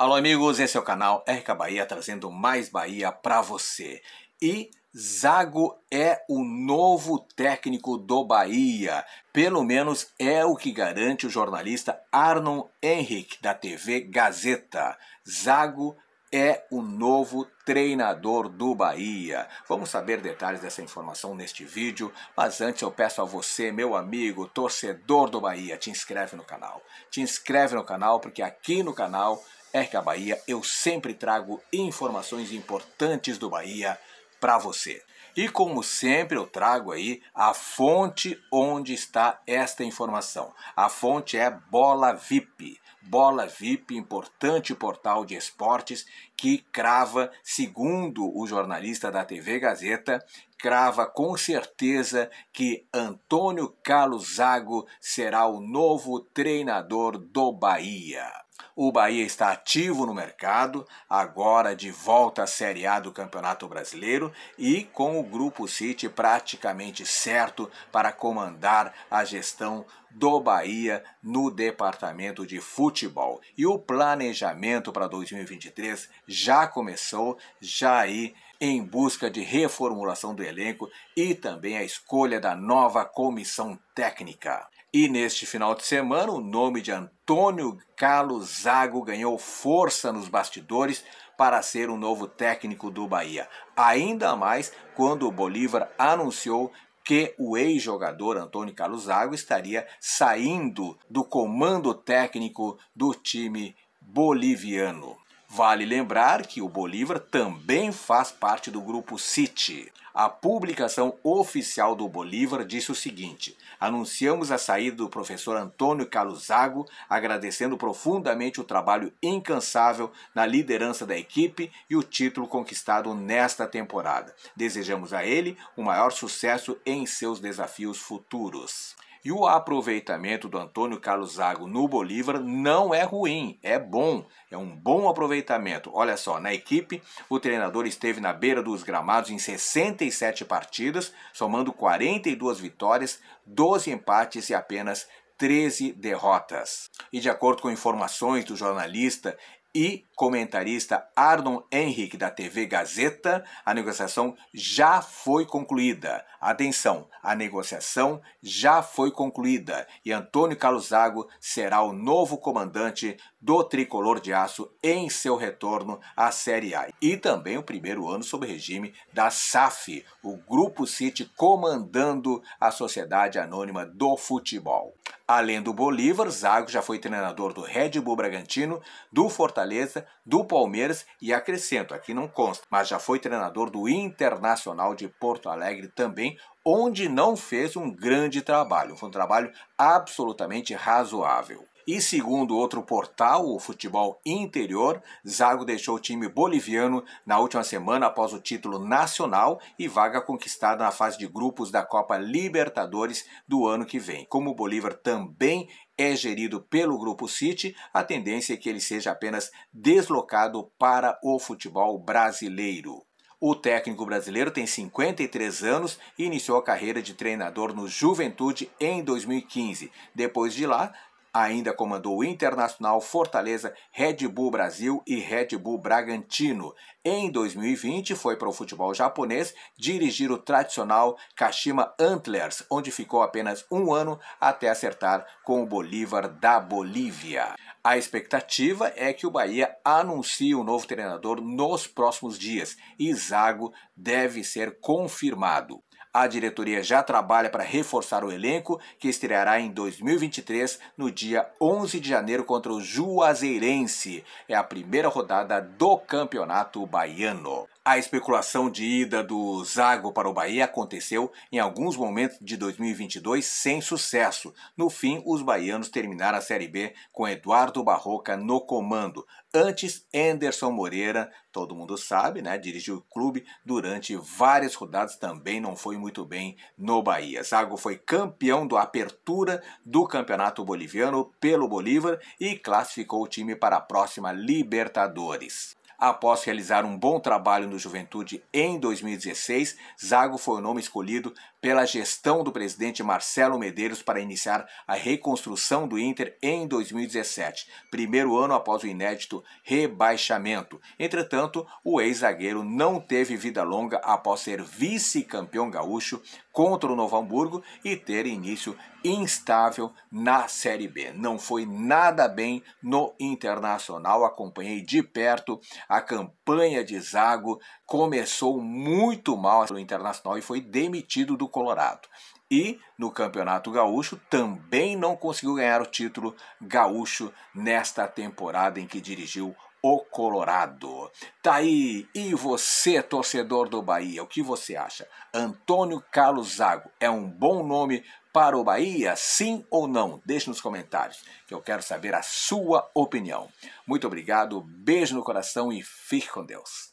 Alô amigos, esse é o canal RK Bahia trazendo mais Bahia para você. E Zago é o novo técnico do Bahia. Pelo menos é o que garante o jornalista Arnon Henrique da TV Gazeta. Zago é o novo treinador do Bahia. Vamos saber detalhes dessa informação neste vídeo, mas antes eu peço a você, meu amigo, torcedor do Bahia, te inscreve no canal. Te inscreve no canal porque aqui no canal é a Bahia, eu sempre trago informações importantes do Bahia para você. E como sempre, eu trago aí a fonte onde está esta informação. A fonte é Bola VIP. Bola VIP, importante portal de esportes que crava, segundo o jornalista da TV Gazeta, crava com certeza que Antônio Carlos Zago será o novo treinador do Bahia. O Bahia está ativo no mercado, agora de volta à Série A do Campeonato Brasileiro e com o Grupo City praticamente certo para comandar a gestão do Bahia no departamento de futebol. E o planejamento para 2023 já começou, já aí em busca de reformulação do elenco e também a escolha da nova comissão técnica. E neste final de semana, o nome de Antônio Carlos Zago ganhou força nos bastidores para ser o um novo técnico do Bahia. Ainda mais quando o Bolívar anunciou que o ex-jogador Antônio Carlos Zago estaria saindo do comando técnico do time boliviano. Vale lembrar que o Bolívar também faz parte do grupo City. A publicação oficial do Bolívar disse o seguinte: Anunciamos a saída do professor Antônio Caluzago, agradecendo profundamente o trabalho incansável na liderança da equipe e o título conquistado nesta temporada. Desejamos a ele o maior sucesso em seus desafios futuros. E o aproveitamento do Antônio Carlos Zago no Bolívar não é ruim, é bom, é um bom aproveitamento. Olha só, na equipe, o treinador esteve na beira dos gramados em 67 partidas, somando 42 vitórias, 12 empates e apenas 13 derrotas. E de acordo com informações do jornalista e comentarista Arnon Henrique da TV Gazeta, a negociação já foi concluída. Atenção, a negociação já foi concluída e Antônio Carlos Zago será o novo comandante do tricolor de aço em seu retorno à Série A. E também o primeiro ano sob regime da SAF, o Grupo City comandando a Sociedade Anônima do Futebol. Além do Bolívar, Zago já foi treinador do Red Bull Bragantino, do Fortaleza, do Palmeiras e acrescento, aqui não consta, mas já foi treinador do Internacional de Porto Alegre também, onde não fez um grande trabalho, foi um trabalho absolutamente razoável. E segundo outro portal, o Futebol Interior, Zago deixou o time boliviano na última semana após o título nacional e vaga conquistada na fase de grupos da Copa Libertadores do ano que vem. Como o Bolívar também é gerido pelo Grupo City, a tendência é que ele seja apenas deslocado para o futebol brasileiro. O técnico brasileiro tem 53 anos e iniciou a carreira de treinador no Juventude em 2015. Depois de lá, Ainda comandou o Internacional, Fortaleza, Red Bull Brasil e Red Bull Bragantino. Em 2020, foi para o futebol japonês dirigir o tradicional Kashima Antlers, onde ficou apenas um ano até acertar com o Bolívar da Bolívia. A expectativa é que o Bahia anuncie o um novo treinador nos próximos dias. e Zago deve ser confirmado. A diretoria já trabalha para reforçar o elenco, que estreará em 2023, no dia 11 de janeiro, contra o Juazeirense. É a primeira rodada do Campeonato Baiano. A especulação de ida do Zago para o Bahia aconteceu em alguns momentos de 2022 sem sucesso. No fim, os baianos terminaram a Série B com Eduardo Barroca no comando. Antes, Anderson Moreira todo mundo sabe, né? Dirigiu o clube durante várias rodadas, também não foi muito bem no Bahia. Zago foi campeão do Apertura do Campeonato Boliviano pelo Bolívar e classificou o time para a próxima Libertadores. Após realizar um bom trabalho no Juventude em 2016, Zago foi o nome escolhido pela gestão do presidente Marcelo Medeiros para iniciar a reconstrução do Inter em 2017, primeiro ano após o inédito rebaixamento. Entretanto, o ex-zagueiro não teve vida longa após ser vice-campeão gaúcho contra o Novo Hamburgo e ter início instável na Série B. Não foi nada bem no Internacional, acompanhei de perto a campanha de Zago começou muito mal no Internacional e foi demitido do Colorado. E no Campeonato Gaúcho também não conseguiu ganhar o título gaúcho nesta temporada em que dirigiu o Colorado. Tá aí, e você, torcedor do Bahia, o que você acha? Antônio Carlos Zago é um bom nome para o Bahia, sim ou não? Deixe nos comentários, que eu quero saber a sua opinião. Muito obrigado, beijo no coração e fique com Deus.